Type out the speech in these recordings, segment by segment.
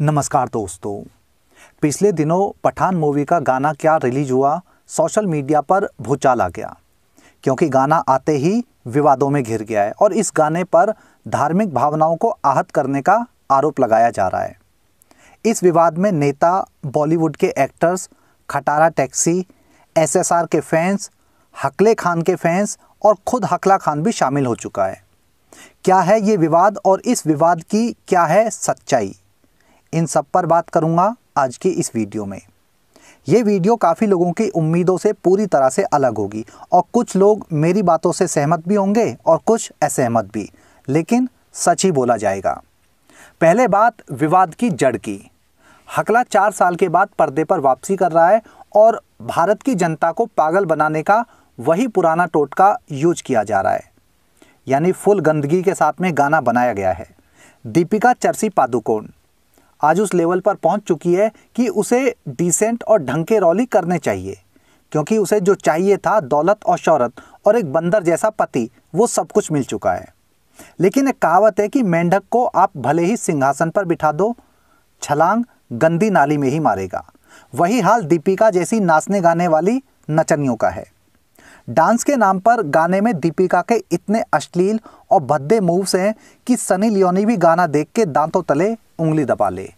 नमस्कार दोस्तों पिछले दिनों पठान मूवी का गाना क्या रिलीज हुआ सोशल मीडिया पर भूचाल आ गया क्योंकि गाना आते ही विवादों में घिर गया है और इस गाने पर धार्मिक भावनाओं को आहत करने का आरोप लगाया जा रहा है इस विवाद में नेता बॉलीवुड के एक्टर्स खटारा टैक्सी एसएसआर के फैंस हकले खान के फैंस और खुद हकला खान भी शामिल हो चुका है क्या है ये विवाद और इस विवाद की क्या है सच्चाई इन सब पर बात करूंगा आज की इस वीडियो में ये वीडियो काफ़ी लोगों की उम्मीदों से पूरी तरह से अलग होगी और कुछ लोग मेरी बातों से सहमत भी होंगे और कुछ असहमत भी लेकिन सच ही बोला जाएगा पहले बात विवाद की जड़ की हकला चार साल के बाद पर्दे पर वापसी कर रहा है और भारत की जनता को पागल बनाने का वही पुराना टोटका यूज किया जा रहा है यानी फुल गंदगी के साथ में गाना बनाया गया है दीपिका चर्सी पादुकोण आज उस लेवल पर पहुंच चुकी है कि उसे डिसेंट और ढंग के रौली करने चाहिए क्योंकि उसे जो चाहिए था दौलत और शौहरत और एक बंदर जैसा पति वो सब कुछ मिल चुका है लेकिन एक कहावत है कि मेंढक को आप भले ही सिंहासन पर बिठा दो छलांग गंदी नाली में ही मारेगा वही हाल दीपिका जैसी नाचने गाने वाली नचनियों का है डांस के नाम पर गाने में दीपिका के इतने अश्लील और भद्दे मूव्स हैं कि सनी लियोनी भी गाना देख के दांतों तले उंगली दबा ले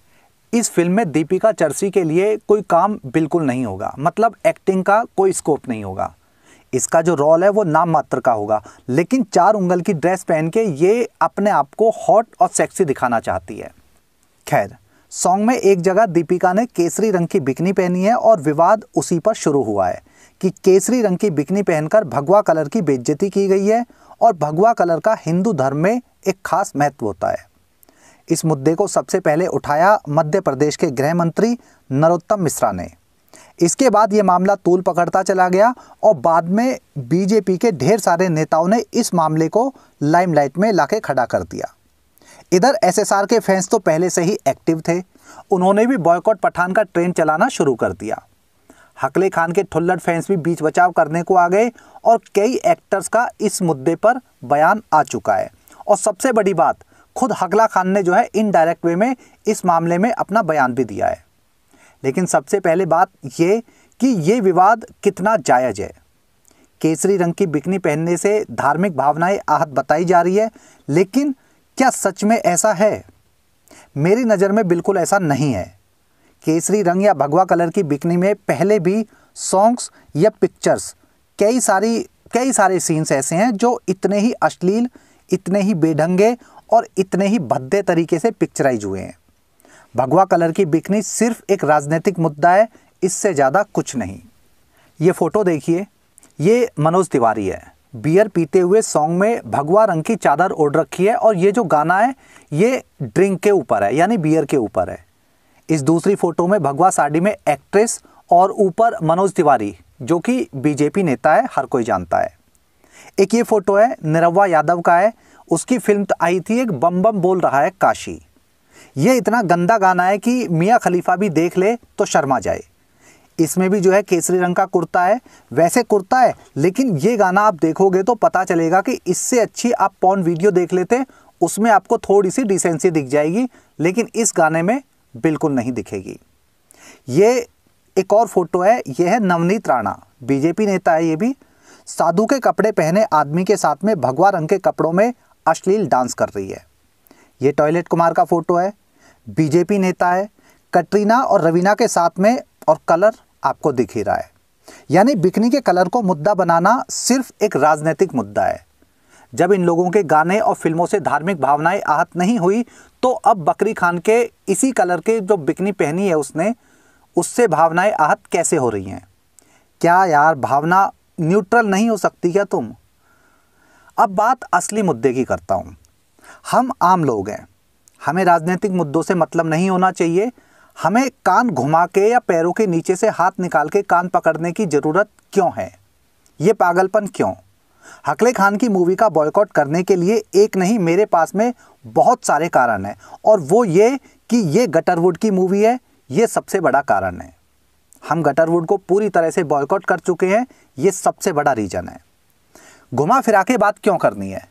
इस फिल्म में दीपिका चर्सी के लिए कोई काम बिल्कुल नहीं होगा मतलब एक्टिंग का कोई स्कोप नहीं होगा इसका जो रोल है वो नाम मात्र का होगा लेकिन चार उंगल की ड्रेस पहन के ये अपने आप को हॉट और सेक्सी दिखाना चाहती है खैर सॉन्ग में एक जगह दीपिका ने केसरी रंग की बिकनी पहनी है और विवाद उसी पर शुरू हुआ है कि केसरी रंग की बिकनी पहनकर भगवा कलर की बेज्जती की गई है और भगवा कलर का हिंदू धर्म में एक खास महत्व होता है इस मुद्दे को सबसे पहले उठाया मध्य प्रदेश के गृह मंत्री नरोत्तम मिश्रा ने इसके बाद ये मामला तूल पकड़ता चला गया और बाद में बीजेपी के ढेर सारे नेताओं ने इस मामले को लाइमलाइट में लाके खड़ा कर दिया इधर एसएसआर के फैंस तो पहले से ही एक्टिव थे उन्होंने भी बॉयकॉट पठान का ट्रेन चलाना शुरू कर दिया हकले खान के ठुल्लड़ फैंस भी बीच बचाव करने को आ गए और कई एक्टर्स का इस मुद्दे पर बयान आ चुका है और सबसे बड़ी बात खुद हकला खान ने जो है इनडायरेक्ट वे में इस मामले में अपना बयान भी दिया है लेकिन सबसे पहले बात ये कि ये विवाद कितना जायज है केसरी रंग की बिकनी पहनने से धार्मिक भावनाएं आहत बताई जा रही है लेकिन क्या सच में ऐसा है मेरी नज़र में बिल्कुल ऐसा नहीं है केसरी रंग या भगवा कलर की बिकनी में पहले भी सॉन्ग्स या पिक्चर्स कई सारी कई सारे सीन्स ऐसे हैं जो इतने ही अश्लील इतने ही बेढंगे और इतने ही भद्दे तरीके से पिक्चराइज हुए हैं भगवा कलर की बिकनी सिर्फ एक राजनीतिक मुद्दा है इससे ज़्यादा कुछ नहीं ये फ़ोटो देखिए ये मनोज तिवारी है बियर पीते हुए सॉन्ग में भगवा रंग की चादर ओढ़ रखी है और ये जो गाना है ये ड्रिंक के ऊपर है यानी बियर के ऊपर है इस दूसरी फोटो में भगवा साड़ी में एक्ट्रेस और ऊपर मनोज तिवारी जो कि बीजेपी नेता है हर कोई जानता है एक ये फ़ोटो है निरवा यादव का है उसकी फिल्म आई थी एक बम बम बोल रहा है काशी ये इतना गंदा गाना है कि मियाँ खलीफा भी देख ले तो शर्मा जाए इसमें भी जो है केसरी रंग का कुर्ता है वैसे कुर्ता है लेकिन ये गाना आप देखोगे तो पता चलेगा कि इससे अच्छी आप पॉन वीडियो देख लेते उसमें आपको थोड़ी सी डिसेंसी दिख जाएगी लेकिन इस गाने में बिल्कुल नहीं दिखेगी ये एक और फोटो है ये है नवनीत राणा बीजेपी नेता है ये भी साधु के कपड़े पहने आदमी के साथ में भगवा रंग के कपड़ों में अश्लील डांस कर रही है ये टॉयलेट कुमार का फोटो है बीजेपी नेता है कटरीना और रवीना के साथ में और कलर आपको दिख ही रहा है यानी बिकनी के कलर को मुद्दा बनाना सिर्फ एक राजनीतिक मुद्दा है जब इन लोगों के गाने और फिल्मों से धार्मिक भावनाएं आहत नहीं हुई तो अब बकरी खान के इसी कलर के जो बिकनी पहनी है उसने उससे भावनाएं आहत कैसे हो रही हैं क्या यार भावना न्यूट्रल नहीं हो सकती क्या तुम अब बात असली मुद्दे की करता हूँ हम आम लोग हैं हमें राजनीतिक मुद्दों से मतलब नहीं होना चाहिए हमें कान घुमा के या पैरों के नीचे से हाथ निकाल के कान पकड़ने की ज़रूरत क्यों है ये पागलपन क्यों हकले खान की मूवी का बॉयकॉट करने के लिए एक नहीं मेरे पास में बहुत सारे कारण हैं और वो ये कि ये गटरवुड की मूवी है ये सबसे बड़ा कारण है हम गटरवुड को पूरी तरह से बॉयकॉट कर चुके हैं ये सबसे बड़ा रीज़न है घुमा फिरा के बात क्यों करनी है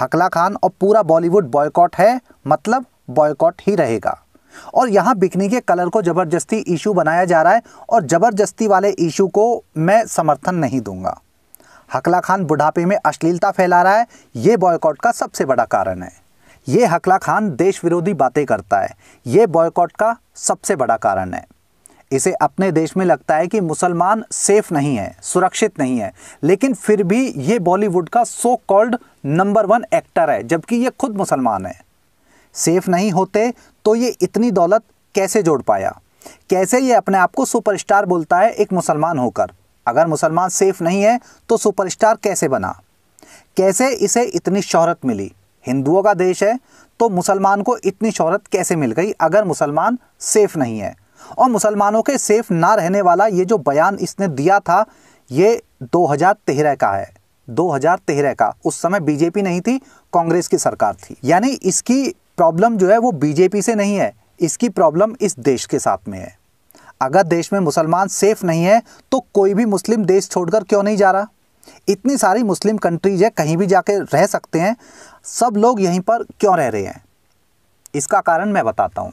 हकला खान और पूरा बॉलीवुड बॉयकॉट है मतलब बॉयकॉट ही रहेगा और यहां बिकनी के कलर को ज़बरदस्ती इशू बनाया जा रहा है और ज़बरदस्ती वाले इशू को मैं समर्थन नहीं दूंगा हकला खान बुढ़ापे में अश्लीलता फैला रहा है ये बॉयकॉट का सबसे बड़ा कारण है ये हकला खान देश विरोधी बातें करता है ये बॉयकॉट का सबसे बड़ा कारण है इसे अपने देश में लगता है कि मुसलमान सेफ नहीं है सुरक्षित नहीं है लेकिन फिर भी ये बॉलीवुड का so called number one actor है जबकि ये खुद मुसलमान है सेफ नहीं होते तो ये इतनी दौलत कैसे जोड़ पाया कैसे ये अपने आप को सुपरस्टार बोलता है एक मुसलमान होकर अगर मुसलमान सेफ नहीं है तो सुपरस्टार कैसे बना कैसे इसे इतनी शोहरत मिली हिंदुओं का देश है तो मुसलमान को इतनी शोहरत कैसे मिल गई अगर मुसलमान सेफ नहीं है और मुसलमानों के सेफ ना रहने वाला ये जो बयान इसने दिया था ये 2013 का है 2013 का उस समय बीजेपी नहीं थी कांग्रेस की सरकार थी यानी इसकी प्रॉब्लम जो है वो बीजेपी से नहीं है इसकी प्रॉब्लम इस देश के साथ में है अगर देश में मुसलमान सेफ नहीं है तो कोई भी मुस्लिम देश छोड़कर क्यों नहीं जा रहा इतनी सारी मुस्लिम कंट्रीज है कहीं भी जाके रह सकते हैं सब लोग यहीं पर क्यों रह रहे हैं इसका कारण मैं बताता हूँ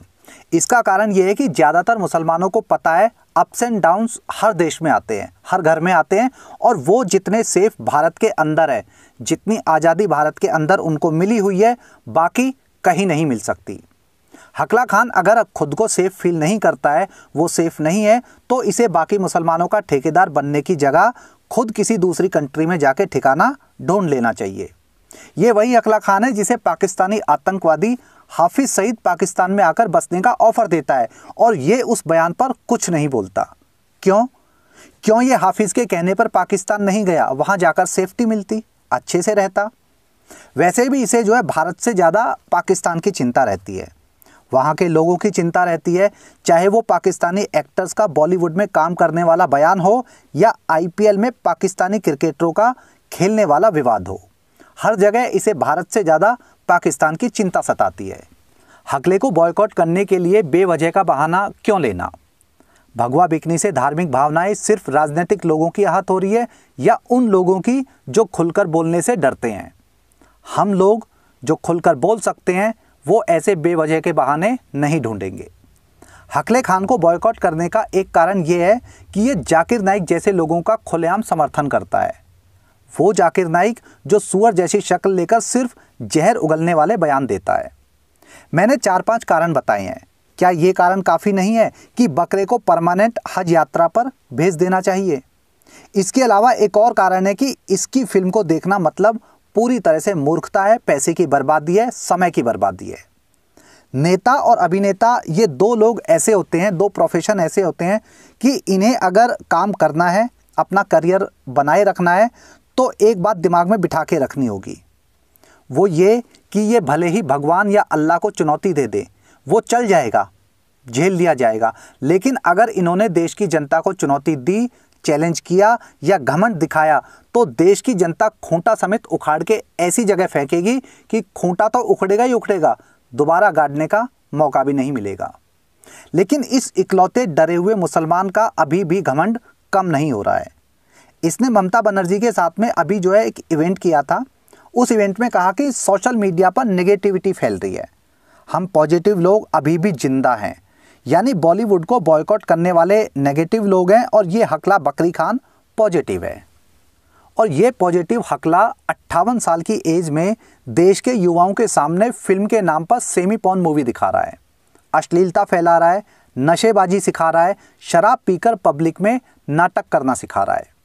इसका कारण यह है कि ज़्यादातर मुसलमानों को पता है अप्स एंड डाउन्स हर देश में आते हैं हर घर में आते हैं और वो जितने सेफ भारत के अंदर है जितनी आज़ादी भारत के अंदर उनको मिली हुई है बाकी कहीं नहीं मिल सकती हकला खान अगर खुद को सेफ फील नहीं करता है वो सेफ नहीं है तो इसे बाकी मुसलमानों का ठेकेदार बनने की जगह खुद किसी दूसरी कंट्री में जाके ठिकाना ढूंढ लेना चाहिए ये वही हकला खान है जिसे पाकिस्तानी आतंकवादी हाफिज सईद पाकिस्तान में आकर बसने का ऑफर देता है और ये उस बयान पर कुछ नहीं बोलता क्यों क्यों ये हाफिज के कहने पर पाकिस्तान नहीं गया वहाँ जाकर सेफ्टी मिलती अच्छे से रहता वैसे भी इसे जो है भारत से ज़्यादा पाकिस्तान की चिंता रहती है वहाँ के लोगों की चिंता रहती है चाहे वो पाकिस्तानी एक्टर्स का बॉलीवुड में काम करने वाला बयान हो या आईपीएल में पाकिस्तानी क्रिकेटरों का खेलने वाला विवाद हो हर जगह इसे भारत से ज़्यादा पाकिस्तान की चिंता सताती है हकले को बॉयकॉट करने के लिए बेवजह का बहाना क्यों लेना भगवा बिकनी से धार्मिक भावनाएं सिर्फ राजनीतिक लोगों की आहत हो रही है या उन लोगों की जो खुलकर बोलने से डरते हैं हम लोग जो खुलकर बोल सकते हैं वो ऐसे बेवजह के बहाने नहीं ढूंढेंगे हकले खान को बॉयकॉट करने का एक कारण ये है कि ये जाकिर नाइक जैसे लोगों का खुलेआम समर्थन करता है वो जाकिर नाइक जो सुअर जैसी शक्ल लेकर सिर्फ जहर उगलने वाले बयान देता है मैंने चार पांच कारण बताए हैं क्या ये कारण काफ़ी नहीं है कि बकरे को परमानेंट हज यात्रा पर भेज देना चाहिए इसके अलावा एक और कारण है कि इसकी फिल्म को देखना मतलब पूरी तरह से मूर्खता है पैसे की बर्बादी है समय की बर्बादी है नेता और अभिनेता ये दो लोग ऐसे होते हैं दो प्रोफेशन ऐसे होते हैं कि इन्हें अगर काम करना है अपना करियर बनाए रखना है तो एक बात दिमाग में बिठा के रखनी होगी वो ये कि ये भले ही भगवान या अल्लाह को चुनौती दे दे वो चल जाएगा झेल लिया जाएगा लेकिन अगर इन्होंने देश की जनता को चुनौती दी चैलेंज किया या घमंड दिखाया तो देश की जनता खूंटा समेत उखाड़ के ऐसी जगह फेंकेगी कि खूंटा तो उखड़ेगा ही उखड़ेगा दोबारा गाड़ने का मौका भी नहीं मिलेगा लेकिन इस इकलौते डरे हुए मुसलमान का अभी भी घमंड कम नहीं हो रहा है इसने ममता बनर्जी के साथ में अभी जो है एक इवेंट किया था उस इवेंट में कहा कि सोशल मीडिया पर नेगेटिविटी फैल रही है हम पॉजिटिव लोग अभी भी जिंदा हैं यानी बॉलीवुड को बॉयकॉट करने वाले नेगेटिव लोग हैं और ये हकला बकरी खान पॉजिटिव है और ये पॉजिटिव हकला अट्ठावन साल की एज में देश के युवाओं के सामने फिल्म के नाम पर सेमी पॉन मूवी दिखा रहा है अश्लीलता फैला रहा है नशेबाजी सिखा रहा है शराब पीकर पब्लिक में नाटक करना सिखा रहा है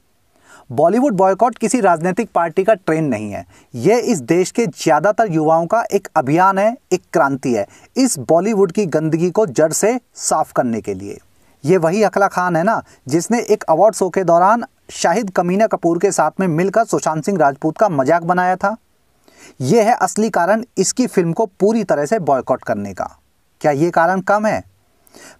बॉलीवुड बॉयकॉट किसी राजनीतिक पार्टी का ट्रेंड नहीं है यह इस देश के ज़्यादातर युवाओं का एक अभियान है एक क्रांति है इस बॉलीवुड की गंदगी को जड़ से साफ करने के लिए ये वही अखला खान है ना जिसने एक अवार्ड शो के दौरान शाहिद कमीना कपूर के साथ में मिलकर सुशांत सिंह राजपूत का मजाक बनाया था यह है असली कारण इसकी फिल्म को पूरी तरह से बॉयकॉट करने का क्या ये कारण कम है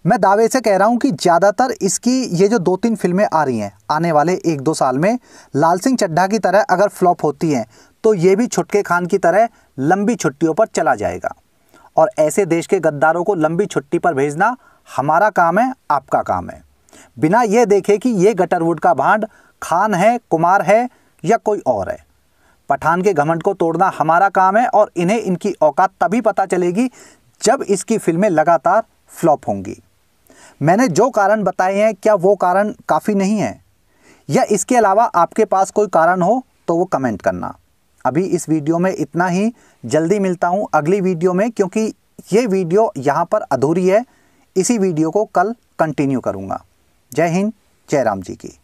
मैं दावे से कह रहा हूं कि ज़्यादातर इसकी ये जो दो तीन फिल्में आ रही हैं आने वाले एक दो साल में लाल सिंह चड्ढा की तरह अगर फ्लॉप होती हैं तो ये भी छुटके खान की तरह लंबी छुट्टियों पर चला जाएगा और ऐसे देश के गद्दारों को लंबी छुट्टी पर भेजना हमारा काम है आपका काम है बिना ये देखे कि ये गटरवुड का भांड खान है कुमार है या कोई और है पठान के घमंड को तोड़ना हमारा काम है और इन्हें इनकी औकात तभी पता चलेगी जब इसकी फिल्में लगातार फ्लॉप होंगी मैंने जो कारण बताए हैं क्या वो कारण काफ़ी नहीं है या इसके अलावा आपके पास कोई कारण हो तो वो कमेंट करना अभी इस वीडियो में इतना ही जल्दी मिलता हूँ अगली वीडियो में क्योंकि ये वीडियो यहाँ पर अधूरी है इसी वीडियो को कल कंटिन्यू करूँगा जय हिंद जय राम जी की